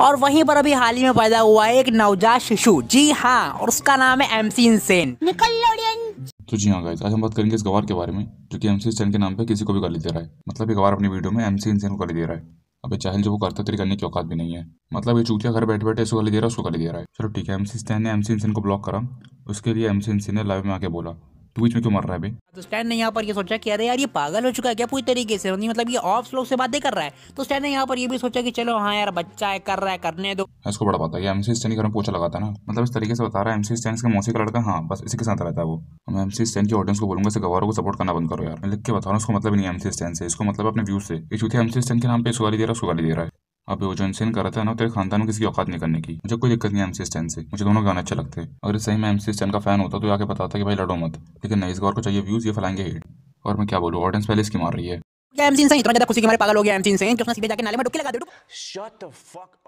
और वहीं पर अभी हाल ही में पैदा हुआ है एक नवजात शिशु जी हाँ और उसका नाम है एमसी इंसेन तो जी हाँ गाइस आज हम बात करेंगे इस गवार के बारे में जो कि एमसी इंसेन के नाम पे किसी को भी गाली दे रहा है मतलब ये गवार अपनी वीडियो में एमसी इंसेन को गाली दे रहा है अबे चाहे जो वो करता तेरी करने की औकात भी नहीं है मतलब ये चूतिया घर बैठे बैठे गाली दे रहा है उसको गाली दे रहा है चलो ठीक है एमसी इंसेन ने एमसी इंसेन को ब्लॉक करा उसके लिए एमसी इंसेन ने लाइव में आके बोला तो बीच में क्यों मर रहा है भाई तो स्टैंड ने यहाँ पर ये सोचा कि अरे यार ये पागल हो चुका है क्या पूरी तरीके से नहीं मतलब ये ऑफ लोग से बातें कर रहा है तो स्टैंड ने यहाँ पर ये भी सोचा कि चलो हाँ यार बच्चा है कर रहा है करने दो हाँ, इसको बड़ा पता है एमसी स्टैंड के घर में पोछा लगाता ना मतलब इस तरीके से बता रहा है एमसी स्टैंड का मौसी का लड़का हाँ बस इसी के साथ रहता है वो मैं एमसी स्टैंड की ऑडियंस को बोलूंगा इसे गवारों को सपोर्ट करना बंद करो यार मैं लिख के बता रहा हूँ उसको मतलब नहीं एमसी स्टैंड से इसको मतलब अपने व्यू से ये एमसी स्टैंड के नाम पे सुगाली दे रहा है सुगाली दे रहा है आप वो जो इंसान कर रहा था ना तेरे खानदान में किसी औकात नहीं करने की मुझे कोई दिक्कत नहीं एमसी स्टैंड से मुझे दोनों गाने अच्छे लगते हैं अगर सही में एमसी स्टैंड का फैन होता तो आके बताता कि भाई लड़ो मत लेकिन नहीं इस गौर को चाहिए व्यूज ये फैलाएंगे हेट और मैं क्या बोलूँ ऑडियंस पहले इसकी मार रही है एमसी इंसान इतना ज्यादा खुशी के मारे पागल हो गया एमसी इंसान जाके नाले में डुबकी लगा दे